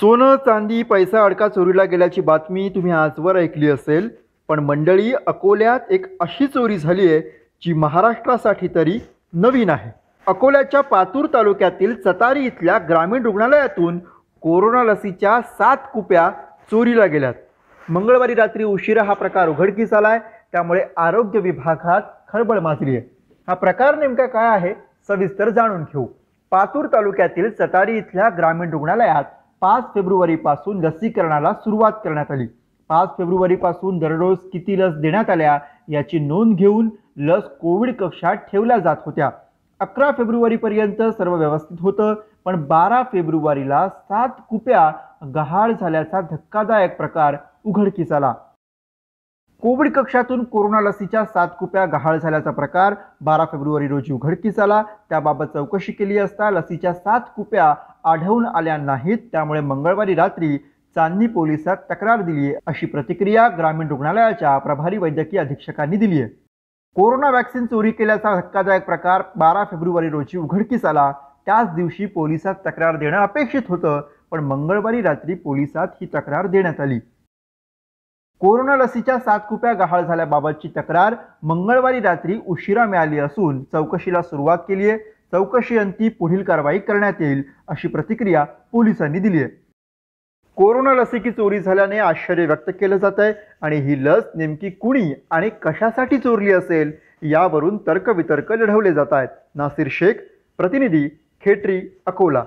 सोनं चांदी पैसा अडका चोरीला गेल्याची बातमी तुम्ही आजवर ऐकली असेल पण मंडळी अकोल्यात एक अशी चोरी झाली आहे जी महाराष्ट्रासाठी तरी नवीन आहे अकोल्याच्या पातूर तालुक्यातील चतारी इथल्या ग्रामीण रुग्णालयातून कोरोना लसीच्या सात कुप्या चोरीला गेल्यात मंगळवारी रात्री उशिरा हा प्रकार उघडकीस आला आहे त्यामुळे आरोग्य विभागात खळबळ माजली आहे हा प्रकार नेमका काय आहे सविस्तर जाणून घेऊ पातूर तालुक्यातील चतारी इथल्या ग्रामीण रुग्णालयात पाच फेब्रुवारीपासून लसीकरणाला सुरुवात करण्यात आली पाच फेब्रुवारीपासून दररोज किती लस देण्यात आल्या याची नोंद घेऊन लस कोविड कक्षात ठेवल्या जात होत्या अकरा फेब्रुवारीपर्यंत सर्व व्यवस्थित होतं पण बारा फेब्रुवारीला सात कुप्या गहाळ झाल्याचा धक्कादायक प्रकार उघडकीस आला कोविड कक्षातून कोरोना लसीच्या सात कुप्या गहाळ झाल्याचा प्रकार बारा फेब्रुवारी रोजी उघडकीस आला त्याबाबत चौकशी केली असता लसीच्या सात कुप्या आढळून आल्या नाहीत त्यामुळे मंगळवारी रात्री चांदणी पोलिसात तक्रार दिली अशी प्रतिक्रिया ग्रामीण रुग्णालयाच्या प्रभारी वैद्यकीय अधीक्षकांनी दिली आहे कोरोना व्हॅक्सिन चोरी केल्याचा धक्कादायक प्रकार बारा फेब्रुवारी रोजी उघडकीस आला त्याच दिवशी पोलिसात तक्रार देणं अपेक्षित होतं पण मंगळवारी रात्री पोलिसात ही तक्रार देण्यात आली कोरोना लसीच्या सात कुप्या गहाळ झाल्याबाबतची तक्रार मंगळवारी रात्री उशिरा मिळाली असून चौकशीला सुरुवात केली आहे अंती पुढील कारवाई करण्यात येईल अशी प्रतिक्रिया पोलिसांनी दिली आहे कोरोना लसीची चोरी झाल्याने आश्चर्य व्यक्त केलं जात आहे आणि ही लस नेमकी कुणी आणि कशासाठी चोरली असेल यावरून तर्कवितर्क लढवले जात आहेत नासिर शेख प्रतिनिधी खेटरी अकोला